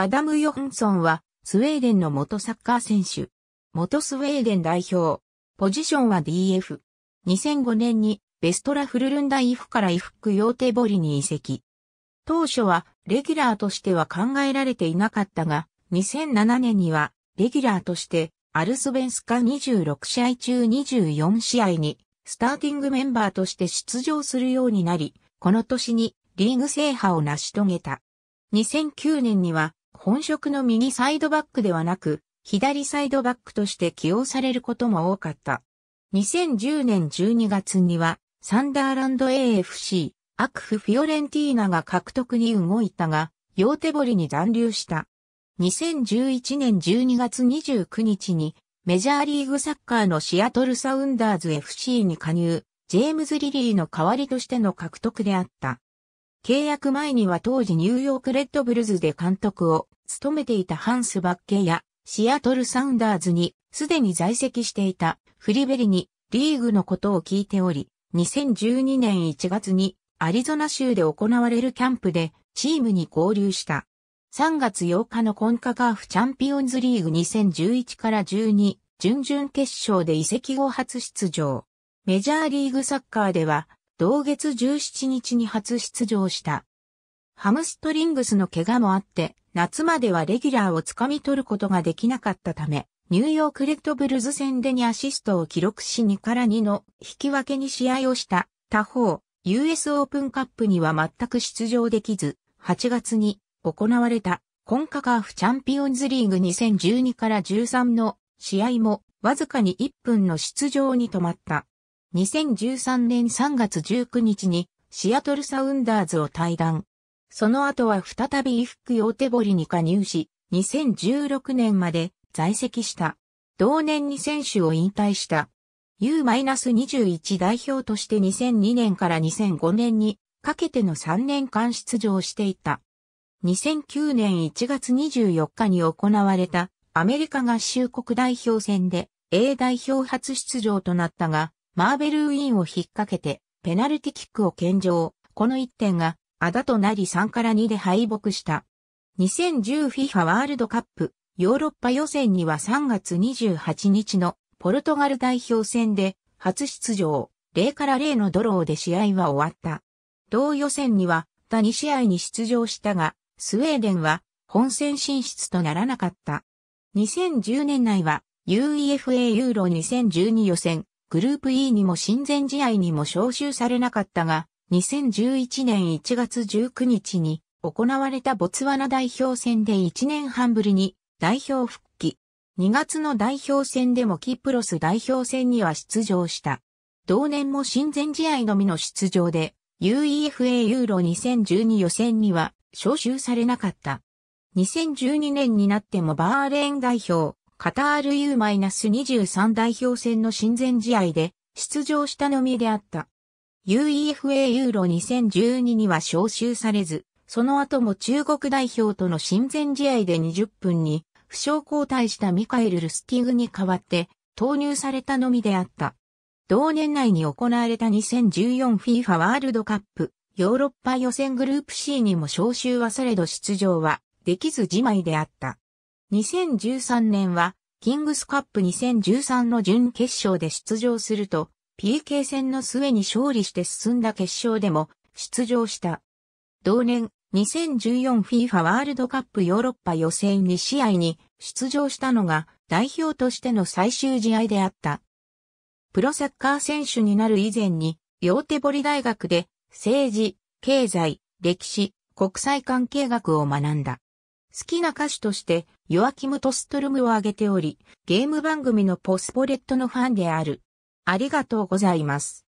アダム・ヨンソンは、スウェーデンの元サッカー選手。元スウェーデン代表。ポジションは DF。2005年に、ベストラフルルンダイフからイフックヨーテボリに移籍。当初は、レギュラーとしては考えられていなかったが、2007年には、レギュラーとして、アルスベンスカ26試合中24試合に、スターティングメンバーとして出場するようになり、この年にリーグ制覇を成し遂げた。2009年には本職の右サイドバックではなく、左サイドバックとして起用されることも多かった。2010年12月には、サンダーランド AFC、アクフ・フィオレンティーナが獲得に動いたが、ヨーテボリに残留した。2011年12月29日に、メジャーリーグサッカーのシアトルサウンダーズ FC に加入、ジェームズ・リリーの代わりとしての獲得であった。契約前には当時ニューヨークレッドブルズで監督を勤めていたハンス・バッケやシアトル・サウンダーズにすでに在籍していたフリベリにリーグのことを聞いており、2012年1月にアリゾナ州で行われるキャンプでチームに合流した。3月8日のコンカガーフチャンピオンズリーグ2011から12準々決勝で移籍後初出場。メジャーリーグサッカーでは同月17日に初出場したハムストリングスの怪我もあって、夏まではレギュラーをつかみ取ることができなかったため、ニューヨークレッドブルズ戦でにアシストを記録し2から2の引き分けに試合をした他方、US オープンカップには全く出場できず、8月に行われたコンカカーフチャンピオンズリーグ2012から13の試合もわずかに1分の出場に止まった。2013年3月19日にシアトルサウンダーズを退団。その後は再び衣服用手堀に加入し、2016年まで在籍した。同年に選手を引退した。U-21 代表として2002年から2005年にかけての3年間出場していた。2009年1月24日に行われたアメリカ合衆国代表戦で A 代表初出場となったが、マーベルウィンを引っ掛けてペナルティキックを献上。この1点があだとなり3から2で敗北した。2010FIFA ワールドカップヨーロッパ予選には3月28日のポルトガル代表戦で初出場0から0のドローで試合は終わった。同予選には他2試合に出場したが、スウェーデンは本戦進出とならなかった。2010年内は UEFA ユーロ2012予選、グループ E にも親善試合にも招集されなかったが、2011年1月19日に行われたボツワナ代表戦で1年半ぶりに代表復帰。2月の代表戦でもキプロス代表戦には出場した。同年も親善試合のみの出場で UEFA ユーロ2012予選には招集されなかった。2012年になってもバーレーン代表、カタール U-23 代表戦の親善試合で出場したのみであった。UEFA ユーロ2012には招集されず、その後も中国代表との親善試合で20分に、負傷交代したミカエル・ルスティグに代わって、投入されたのみであった。同年内に行われた 2014FIFA ワールドカップ、ヨーロッパ予選グループ C にも招集はされど出場は、できず自前であった。2013年は、キングスカップ2013の準決勝で出場すると、PK 戦の末に勝利して進んだ決勝でも出場した。同年 2014FIFA ワールドカップヨーロッパ予選2試合に出場したのが代表としての最終試合であった。プロサッカー選手になる以前に、両手堀大学で政治、経済、歴史、国際関係学を学んだ。好きな歌手として、ヨアキム・トストルムを挙げており、ゲーム番組のポスポレットのファンである。ありがとうございます。